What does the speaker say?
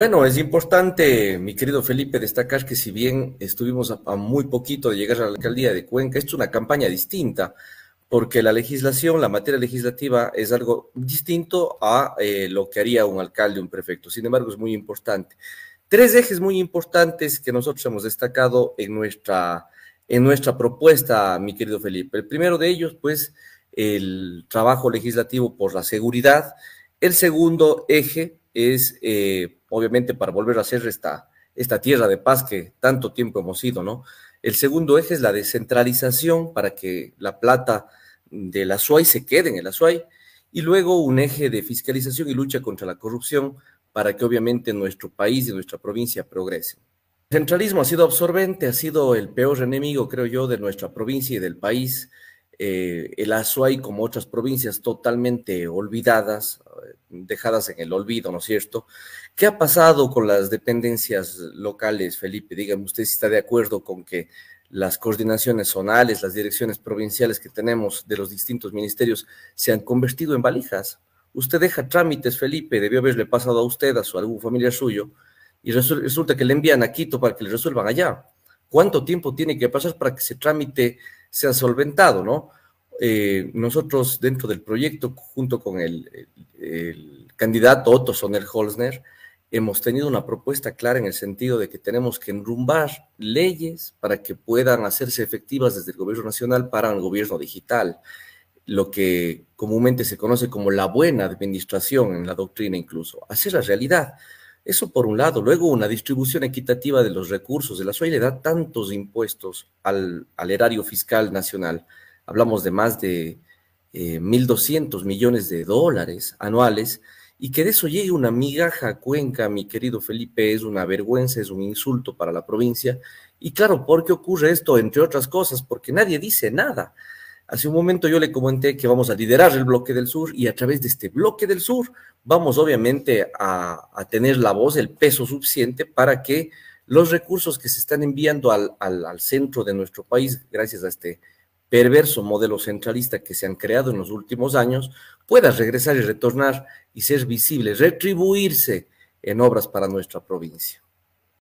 Bueno, es importante, mi querido Felipe, destacar que si bien estuvimos a, muy poquito de llegar a la alcaldía de Cuenca, esto es una campaña distinta, porque la legislación, la materia legislativa es algo distinto a eh, lo que haría un alcalde, un prefecto. Sin embargo, es muy importante. Tres ejes muy importantes que nosotros hemos destacado en nuestra, en nuestra propuesta, mi querido Felipe. El primero de ellos, pues, el trabajo legislativo por la seguridad. El segundo eje es... Eh, obviamente para volver a ser esta, esta tierra de paz que tanto tiempo hemos sido, ¿no? El segundo eje es la descentralización para que la plata del Azuay se quede en el Azuay y luego un eje de fiscalización y lucha contra la corrupción para que obviamente nuestro país y nuestra provincia progresen. El centralismo ha sido absorbente, ha sido el peor enemigo, creo yo, de nuestra provincia y del país. Eh, el Azuay, como otras provincias totalmente olvidadas, dejadas en el olvido, ¿no es cierto? ¿Qué ha pasado con las dependencias locales, Felipe? Dígame usted si está de acuerdo con que las coordinaciones zonales, las direcciones provinciales que tenemos de los distintos ministerios se han convertido en valijas. Usted deja trámites, Felipe, debió haberle pasado a usted, a su a algún familiar suyo, y resulta que le envían a Quito para que le resuelvan allá. ¿Cuánto tiempo tiene que pasar para que ese trámite sea solventado, no? Eh, nosotros dentro del proyecto, junto con el, candidato Otto Sonner Holzner, hemos tenido una propuesta clara en el sentido de que tenemos que enrumbar leyes para que puedan hacerse efectivas desde el gobierno nacional para el gobierno digital, lo que comúnmente se conoce como la buena administración en la doctrina incluso, hacer la realidad. Eso por un lado, luego una distribución equitativa de los recursos de la SOI le da tantos impuestos al erario fiscal nacional hablamos de más de eh, 1.200 millones de dólares anuales, y que de eso llegue una migaja Cuenca, mi querido Felipe, es una vergüenza, es un insulto para la provincia. Y claro, ¿por qué ocurre esto? Entre otras cosas, porque nadie dice nada. Hace un momento yo le comenté que vamos a liderar el bloque del sur y a través de este bloque del sur vamos obviamente a, a tener la voz, el peso suficiente para que los recursos que se están enviando al, al, al centro de nuestro país, gracias a este perverso modelo centralista que se han creado en los últimos años pueda regresar y retornar y ser visible, retribuirse en obras para nuestra provincia.